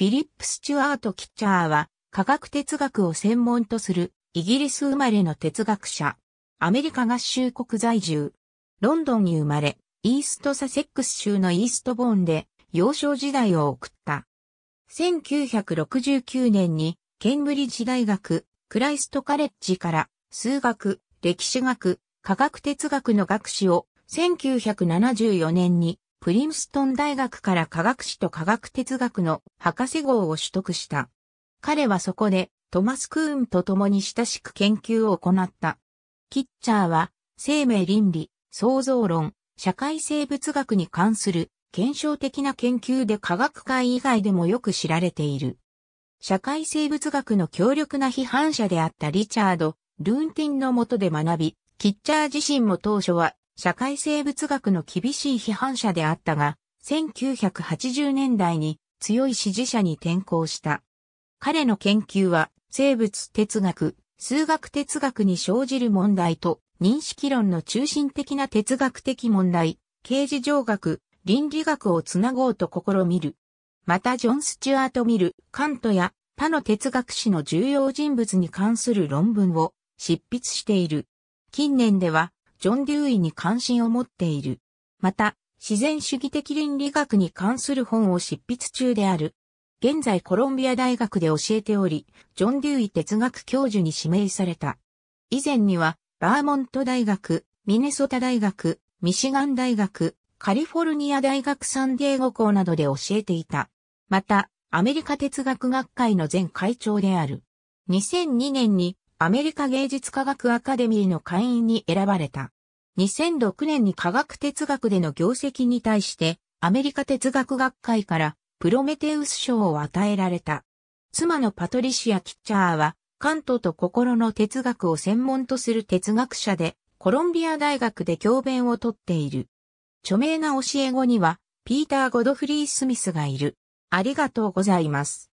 フィリップ・スチュアート・キッチャーは、科学哲学を専門とする、イギリス生まれの哲学者。アメリカ合衆国在住。ロンドンに生まれ、イーストサセックス州のイーストボーンで幼少時代を送った。1969年にケンブリッジ大学クライストカレッジから数学、歴史学、科学哲学の学士を1974年にプリンストン大学から科学史と科学哲学の博士号を取得した。彼はそこでトマス・クーンと共に親しく研究を行った。キッチャーは生命倫理、創造論、社会生物学に関する検証的な研究で科学界以外でもよく知られている。社会生物学の強力な批判者であったリチャード・ルーンティンの下で学び、キッチャー自身も当初は社会生物学の厳しい批判者であったが、1980年代に強い支持者に転向した。彼の研究は生物哲学、数学哲学に生じる問題と認識論の中心的な哲学的問題、形事上学、倫理学をつなごうと試みる。またジョン・スチュアート・ミル、カントや他の哲学史の重要人物に関する論文を執筆している。近年ではジョン・デューイに関心を持っている。また、自然主義的倫理学に関する本を執筆中である。現在コロンビア大学で教えており、ジョン・デューイ哲学教授に指名された。以前には、バーモント大学、ミネソタ大学、ミシガン大学、カリフォルニア大学サンディエゴ校などで教えていた。また、アメリカ哲学学会の前会長である。2002年にアメリカ芸術科学アカデミーの会員に選ばれた。2006年に科学哲学での業績に対して、アメリカ哲学学会からプロメテウス賞を与えられた。妻のパトリシア・キッチャーは、関東と心の哲学を専門とする哲学者で、コロンビア大学で教鞭をとっている。著名な教え子には、ピーター・ゴドフリー・スミスがいる。ありがとうございます。